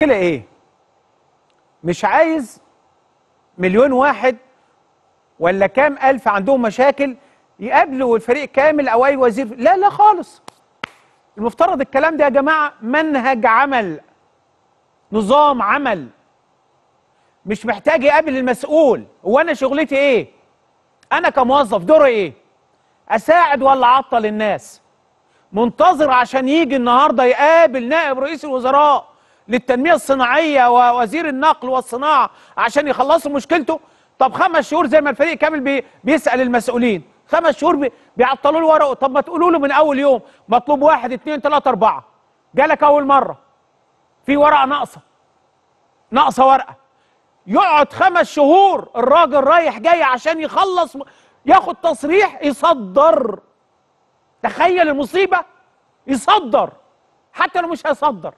كده ايه مش عايز مليون واحد ولا كام الف عندهم مشاكل يقابلوا الفريق كامل او اي وزير لا لا خالص المفترض الكلام ده يا جماعه منهج عمل نظام عمل مش محتاج يقابل المسؤول هو انا شغلتي ايه انا كموظف دوري ايه اساعد ولا اعطل الناس منتظر عشان يجي النهارده يقابل نائب رئيس الوزراء للتنميه الصناعيه ووزير النقل والصناعه عشان يخلصوا مشكلته طب خمس شهور زي ما الفريق كامل بي بيسال المسؤولين خمس شهور بيعطلوا له ورقه طب ما تقولوا له من اول يوم مطلوب واحد اثنين ثلاثه اربعه جالك اول مره في ورقه ناقصه ناقصه ورقه يقعد خمس شهور الراجل رايح جاي عشان يخلص ياخد تصريح يصدر تخيل المصيبه يصدر حتى لو مش هيصدر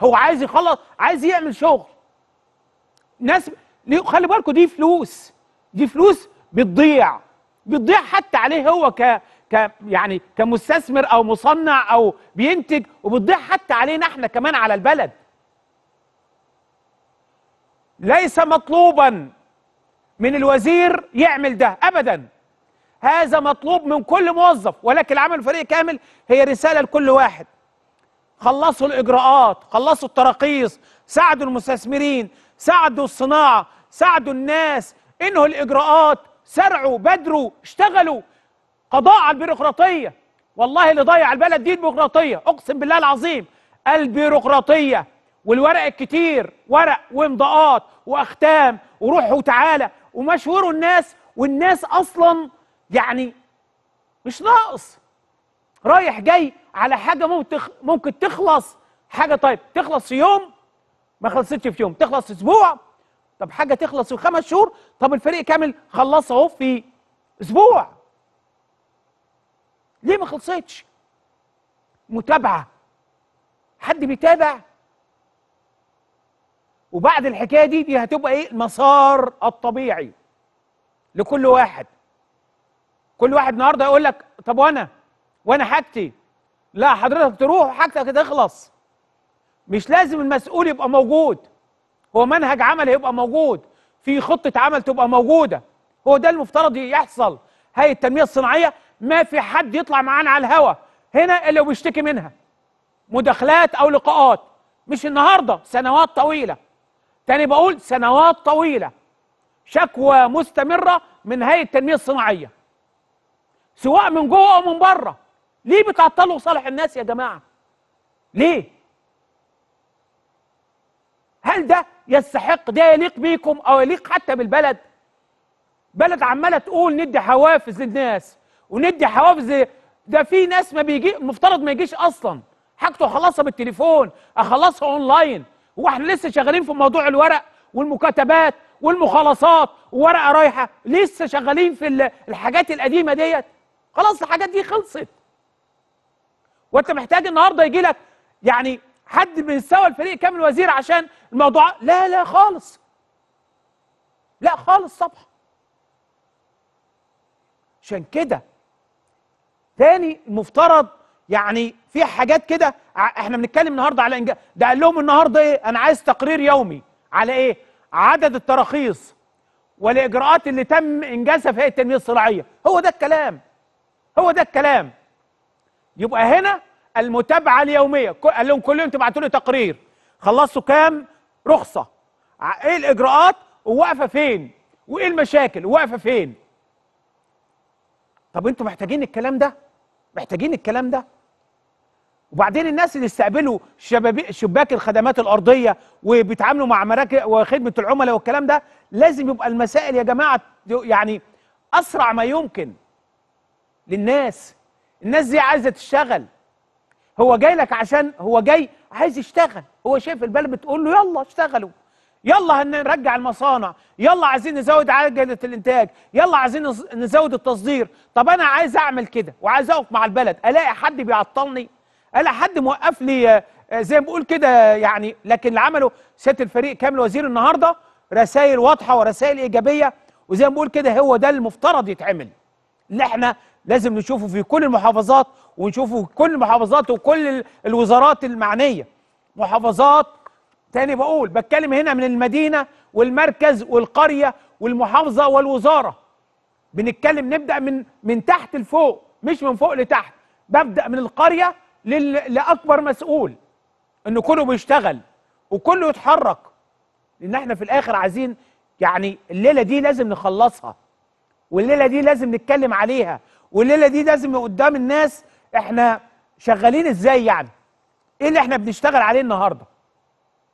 هو عايز يخلص عايز يعمل شغل ناس خلي بالكوا دي فلوس دي فلوس بتضيع بتضيع حتى عليه هو ك ك يعني كمستثمر او مصنع او بينتج وبتضيع حتى علينا احنا كمان على البلد ليس مطلوبا من الوزير يعمل ده ابدا هذا مطلوب من كل موظف ولكن العمل الفريق كامل هي رساله لكل واحد خلصوا الاجراءات خلصوا التراخيص ساعدوا المستثمرين ساعدوا الصناعه ساعدوا الناس انهوا الاجراءات سرعوا بدروا اشتغلوا قضاء على البيروقراطيه والله اللي ضيع البلد دي البيروقراطيه اقسم بالله العظيم البيروقراطيه والورق الكتير ورق وامضاءات واختام وروح وتعالى ومشوروا الناس والناس اصلا يعني مش ناقص رايح جاي على حاجه ممكن تخلص حاجه طيب تخلص في يوم ما خلصتش في يوم تخلص في اسبوع طب حاجه تخلص في خمس شهور طب الفريق كامل خلص اهو في اسبوع ليه ما خلصتش متابعه حد بيتابع وبعد الحكايه دي دي هتبقى ايه المسار الطبيعي لكل واحد كل واحد النهارده يقول لك طب وانا وانا حاجتي لا حضرتك تروح وحاجتك تخلص مش لازم المسؤول يبقى موجود هو منهج عمل هيبقى موجود في خطه عمل تبقى موجوده هو ده المفترض يحصل هيئه التنميه الصناعيه ما في حد يطلع معانا على الهوا هنا اللي بيشتكي منها مداخلات او لقاءات مش النهارده سنوات طويله تاني بقول سنوات طويله شكوى مستمره من هيئه التنميه الصناعيه سواء من جوه او من بره ليه بتعطلوا صالح الناس يا جماعة ليه هل ده يستحق ده يليق بيكم أو يليق حتى بالبلد بلد عمالة تقول ندي حوافز للناس وندي حوافز ده في ناس ما بيجي مفترض ما يجيش أصلا حاجته أخلصها بالتليفون أخلصها أونلاين واحنا لسه شغالين في موضوع الورق والمكاتبات والمخالصات وورقه رايحه لسه شغالين في الحاجات القديمه ديت خلاص الحاجات دي خلصت وانت محتاج النهارده يجي لك يعني حد من سوى الفريق كامل وزير عشان الموضوع لا لا خالص لا خالص صبح عشان كده تاني المفترض يعني في حاجات كده احنا بنتكلم النهارده على انجاز ده قال لهم النهارده ايه انا عايز تقرير يومي على ايه عدد التراخيص والاجراءات اللي تم انجازها في هيئه التنميه الصناعيه هو ده الكلام هو ده الكلام يبقى هنا المتابعه اليوميه قال لهم كل يوم تبعتوا لي تقرير خلصتوا كام رخصه ايه الاجراءات وواقفه فين وايه المشاكل ووقفه فين طب انتوا محتاجين الكلام ده محتاجين الكلام ده وبعدين الناس اللي استقبلوا شباك الخدمات الارضيه وبيتعاملوا مع مراكز وخدمه العملاء والكلام ده لازم يبقى المسائل يا جماعه يعني اسرع ما يمكن للناس الناس دي عايزه تشتغل هو جاي لك عشان هو جاي عايز يشتغل هو شايف البلد بتقول له يلا اشتغلوا يلا هنرجع المصانع يلا عايزين نزود عجله الانتاج يلا عايزين نزود التصدير طب انا عايز اعمل كده وعايز اقف مع البلد الاقي حد بيعطلني الاقي حد موقف لي آه، آه، زي ما بقول كده يعني لكن اللي عمله سياده الفريق كامل وزير النهارده رسائل واضحه ورسائل ايجابيه وزي ما بقول كده هو ده المفترض يتعمل اللي احنا لازم نشوفه في كل المحافظات ونشوفه في كل المحافظات وكل الوزارات المعنيه محافظات تاني بقول بتكلم هنا من المدينه والمركز والقريه والمحافظه والوزاره بنتكلم نبدا من من تحت لفوق مش من فوق لتحت ببدا من القريه لل... لاكبر مسؤول ان كله بيشتغل وكله يتحرك لان احنا في الاخر عايزين يعني الليله دي لازم نخلصها والليله دي لازم نتكلم عليها والليله دي لازم قدام الناس احنا شغالين ازاي يعني ايه اللي احنا بنشتغل عليه النهارده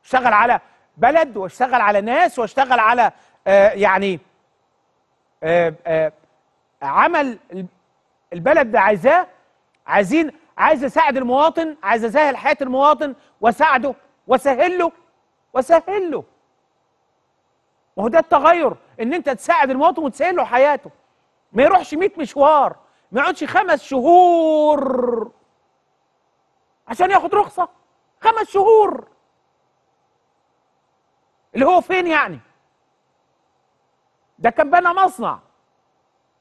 اشتغل على بلد واشتغل على ناس واشتغل على آه يعني آه آه عمل البلد عايزاه عايزين عايز اساعد المواطن عايز اسهل حياه المواطن واساعده واسهل له واسهل له ما هو ده التغير ان انت تساعد المواطن وتسهل له حياته ما يروحش 100 مشوار ما يقعدش خمس شهور عشان ياخد رخصة خمس شهور اللي هو فين يعني ده كان بنى مصنع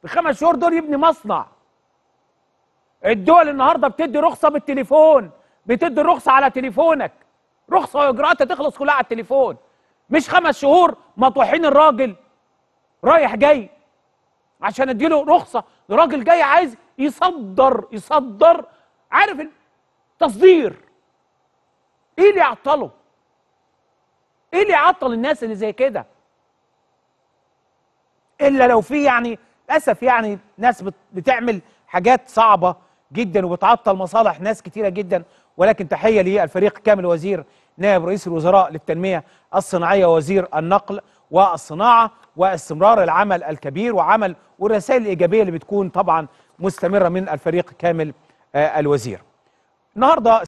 في خمس شهور دول يبني مصنع الدول النهارده بتدي رخصه بالتليفون بتدي رخصه على تليفونك رخصه واجراءاتها تخلص كلها على التليفون مش خمس شهور مطوحين الراجل رايح جاي عشان اديله رخصه لراجل راجل جاي عايز يصدر يصدر عارف التصدير ايه اللي يعطله ايه اللي يعطل الناس اللي زي كده الا لو في يعني للاسف يعني ناس بتعمل حاجات صعبه جدا وبتعطل مصالح ناس كتيره جدا ولكن تحيه للفريق كامل وزير نائب رئيس الوزراء للتنميه الصناعيه وزير النقل والصناعة واستمرار العمل الكبير وعمل والرسائل الإيجابية اللي بتكون طبعا مستمرة من الفريق كامل آه، الوزير النهارده